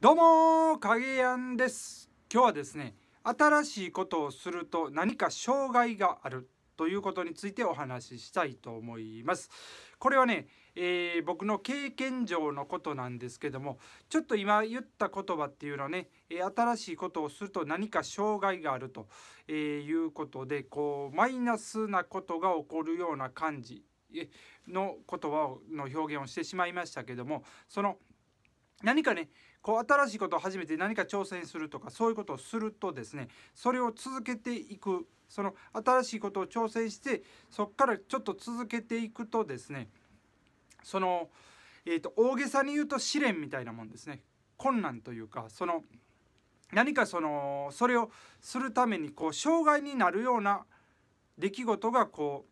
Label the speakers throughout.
Speaker 1: どうも影やんです今日はですね新しいことをすると何か障害があるということについてお話ししたいと思いますこれはね、えー、僕の経験上のことなんですけどもちょっと今言った言葉っていうのはね新しいことをすると何か障害があるということでこうマイナスなことが起こるような感じの言葉の表現をしてしまいましたけどもその何かねこう新しいことを始めて何か挑戦するとかそういうことをするとですねそれを続けていくその新しいことを挑戦してそこからちょっと続けていくとですねその、えーと、大げさに言うと試練みたいなもんですね困難というかその何かそのそれをするためにこう障害になるような出来事がこ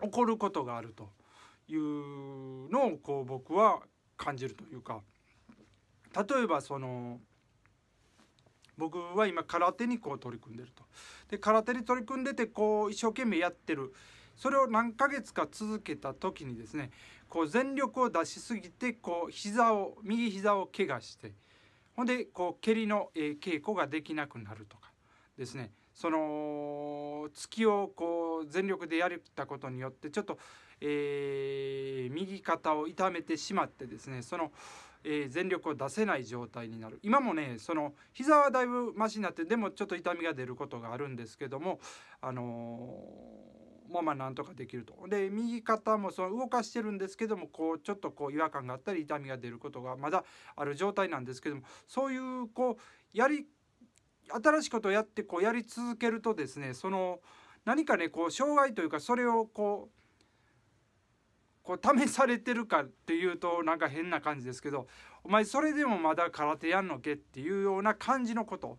Speaker 1: う起こることがあるというのをこう僕は感じるというか例えばその僕は今空手にこう取り組んでるとで空手に取り組んでてこう一生懸命やってるそれを何ヶ月か続けた時にですねこう全力を出しすぎてこう膝を右膝を怪我してほんでこう蹴りの稽古ができなくなるとかですねその突をこう全力でやれたことによってちょっと、えー、右肩を痛めてしまってですねそのえー、全力を出せない状態になる今もねその膝はだいぶマシになってでもちょっと痛みが出ることがあるんですけどもあのー、まあまあなんとかできるとで右肩もその動かしてるんですけどもこうちょっとこう違和感があったり痛みが出ることがまだある状態なんですけどもそういうこうやり新しいことをやってこうやり続けるとですねその何かねこう障害というかそれをこうこう試されてるかっていうとなんか変な感じですけどお前それでもまだ空手やんのけっていうような感じのこと、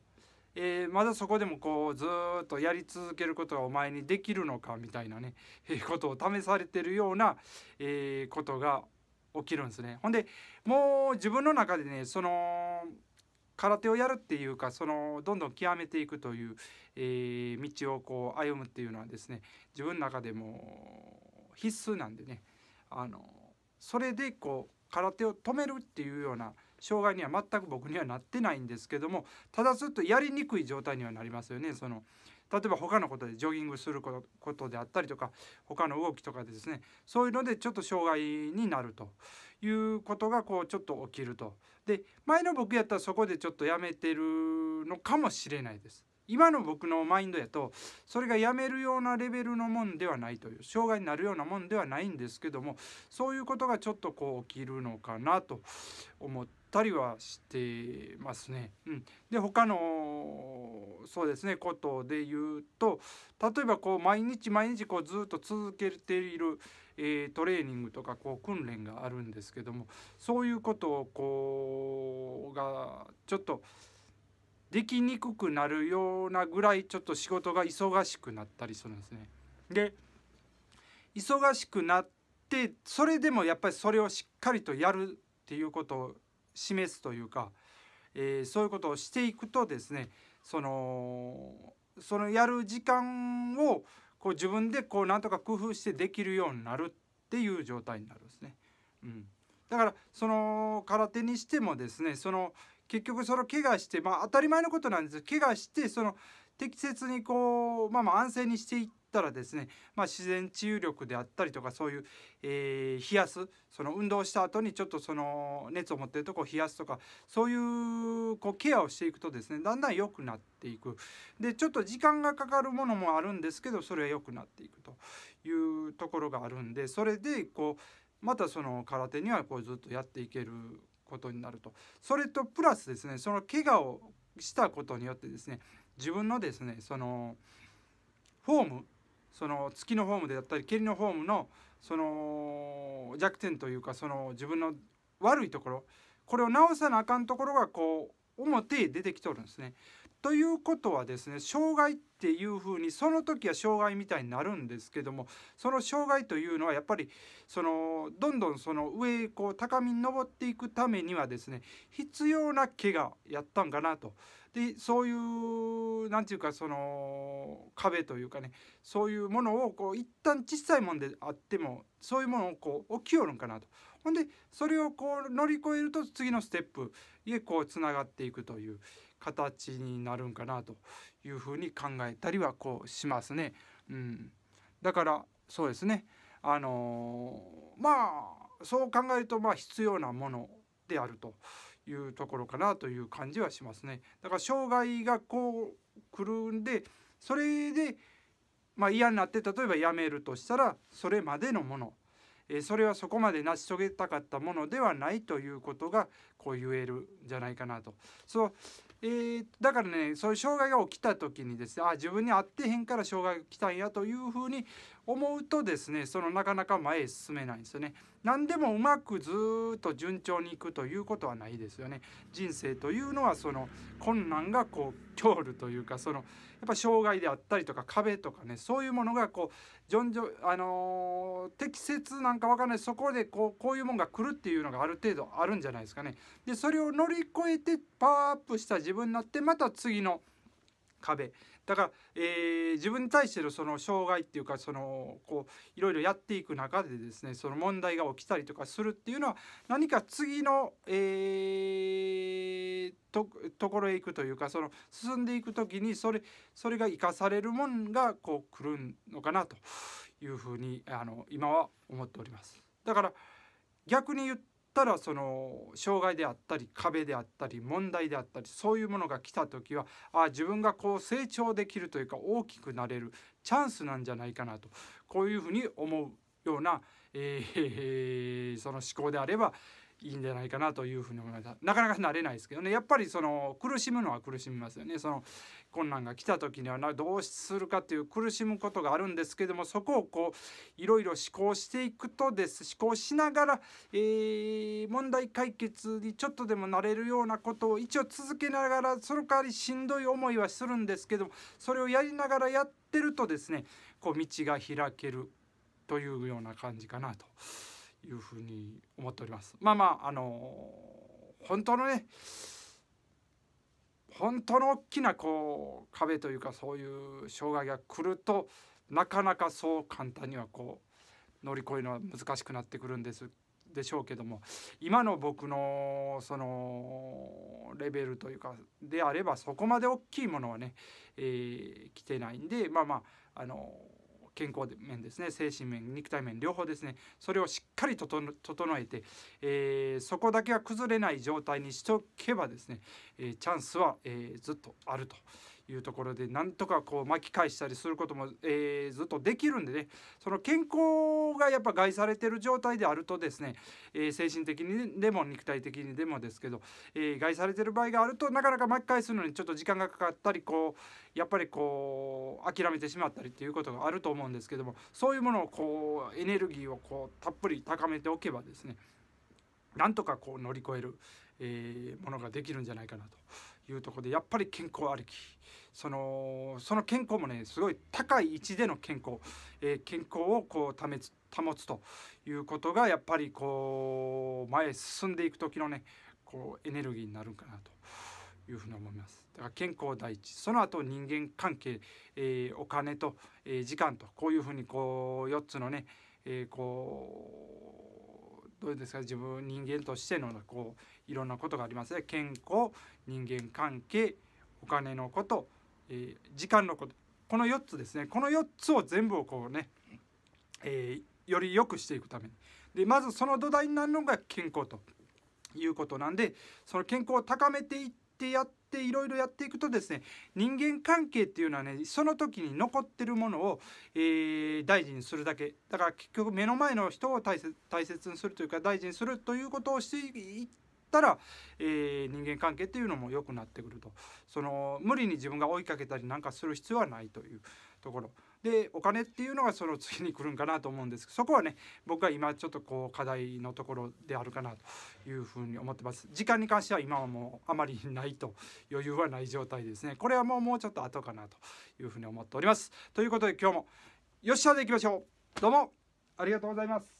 Speaker 1: えー、まだそこでもこうずっとやり続けることがお前にできるのかみたいなね、えー、ことを試されてるような、えー、ことが起きるんですね。ほんでもう自分の中でねその空手をやるっていうかそのどんどん極めていくという、えー、道をこう歩むっていうのはですね自分の中でも必須なんでねあのそれでこう空手を止めるっていうような障害には全く僕にはなってないんですけどもただずっとやりにくい状態にはなりますよね。その例えば他のことでジョギングすることであったりとか他の動きとかでですねそういうのでちょっと障害になるということがこうちょっと起きるとで前の僕やったらそこでちょっとやめてるのかもしれないです。今の僕のマインドやとそれがやめるようなレベルのもんではないという障害になるようなもんではないんですけどもそういうことがちょっとこう起きるのかなと思ったりはしてますね。うん、で他のそうですねことで言うと例えばこう毎日毎日こうずっと続けている、えー、トレーニングとかこう訓練があるんですけどもそういうことをこうがちょっと。できにくくなるようなぐらいちょっと仕事が忙しくなったりするんですね。で忙しくなってそれでもやっぱりそれをしっかりとやるっていうことを示すというか、えー、そういうことをしていくとですねそのそのやる時間をこう自分でこうなんとか工夫してできるようになるっていう状態になるんですね。うん、だからその空手にしてもですねその結局その怪我して、まあ、当たり前のことなんです怪我してその適切にこう、まあ、まあ安静にしていったらですね、まあ、自然治癒力であったりとかそういう、えー、冷やすその運動した後にちょっとその熱を持ってるとこを冷やすとかそういうこうケアをしていくとですねだんだん良くなっていくでちょっと時間がかかるものもあるんですけどそれは良くなっていくというところがあるんでそれでこうまたその空手にはこうずっとやっていけることになるとそれとプラスですねその怪我をしたことによってですね自分のですねそのフォームその月のフォームであったり蹴りのフォームのその弱点というかその自分の悪いところこれを直さなあかんところがこう表へ出てきとるんですね。ということはですね障害っていうふうにその時は障害みたいになるんですけどもその障害というのはやっぱりそのどんどんその上へこう高みに登っていくためにはですね必要な怪我やったんかなとでそういう何て言うかその壁というかねそういうものをこう一旦小さいもんであってもそういうものをこう起きよるんかなと。ほんでそれをこう乗り越えると次のステップへこうつながっていくという形になるんかなというふうに考えたりはこうしますね。うん、だからそうですねあのー、まあそう考えるとまあ必要なものであるというところかなという感じはしますね。だから障害がこうくるんでそれで、まあ、嫌になって例えばやめるとしたらそれまでのもの、えー、それはそこまで成し遂げたかったものではないということがこう言えるんじゃないかなと。そうえー、だからねそういう障害が起きた時にですねあ自分に合ってへんから障害が来たんやというふうに思うとですねそのなかなか前へ進めないんですよね何でもうまくずっと順調にいくということはないですよね人生というのはその困難がこう恐怖というかそのやっぱ障害であったりとか壁とかねそういうものがこう順序あのー、適切なんかわかんないそこでこうこういうもんが来るっていうのがある程度あるんじゃないですかねでそれを乗り越えてパワーアップした自分になってまた次の壁だから、えー、自分に対してのその障害っていうかそのこういろいろやっていく中でですねその問題が起きたりとかするっていうのは何か次の、えー、とところへ行くというかその進んでいく時にそれそれが生かされるもんがこう来るのかなというふうにあの今は思っております。だから逆に言っったらその障害であったり壁であったり問題であったりそういうものが来た時はあ自分がこう成長できるというか大きくなれるチャンスなんじゃないかなとこういうふうに思うような、えー、その思考であれば、いいんじゃないかなというふうに思いますなかなか慣れないですけどねやっぱりその苦しむのは苦しみますよねその困難が来た時にはどうするかっていう苦しむことがあるんですけどもそこをこういろいろ思考していくとです思考しながら、えー、問題解決にちょっとでもなれるようなことを一応続けながらその代わりしんどい思いはするんですけどもそれをやりながらやってるとですねこう道が開けるというような感じかなと。いうふうに思っております。まあまああのー、本当のね本当の大きなこう壁というかそういう障害が来るとなかなかそう簡単にはこう乗り越えるのは難しくなってくるんですでしょうけども今の僕のそのレベルというかであればそこまで大きいものはね、えー、来てないんでまあまああのー健康面ですね精神面肉体面両方ですねそれをしっかり整えて、えー、そこだけは崩れない状態にしておけばですね、えー、チャンスは、えずっとあると。いうところでなんとかこう巻き返したりすることも、えー、ずっとできるんでねその健康がやっぱ害されてる状態であるとですね、えー、精神的にでも肉体的にでもですけど、えー、害されてる場合があるとなかなか巻き返すのにちょっと時間がかかったりこうやっぱりこう諦めてしまったりっていうことがあると思うんですけどもそういうものをこうエネルギーをこうたっぷり高めておけばですねなんとかこう乗り越える、えものができるんじゃないかなというところでやっぱり健康ありきそのその健康もねすごい高い位置での健康、え健康をこう保つ保つということがやっぱりこう前へ進んでいく時のねこうエネルギーになるんかなと。いうふうに思いますだから健康第一その後人間関係、えー、お金と、え時間とこういうふうにこう四つのね、えこうどうですか自分人間としてのこういろんなことがありますね健康人間関係お金のこと、えー、時間のことこの4つですねこの4つを全部をこうね、えー、より良くしていくためにでまずその土台になるのが健康ということなんでその健康を高めていっってやっていろいろやっていくとですね人間関係っていうのはねその時に残ってるものを、えー、大事にするだけだから結局目の前の人を大切大切にするというか大事にするということをしていったら、えー、人間関係っていうのも良くなってくるとその無理に自分が追いかけたりなんかする必要はないというところ。でお金っていうのがその次に来るんかなと思うんですけどそこはね僕は今ちょっとこう課題のところであるかなというふうに思ってます時間に関しては今はもうあまりないと余裕はない状態ですねこれはもうもうちょっと後かなというふうに思っておりますということで今日もよっしゃでいきましょうどうもありがとうございます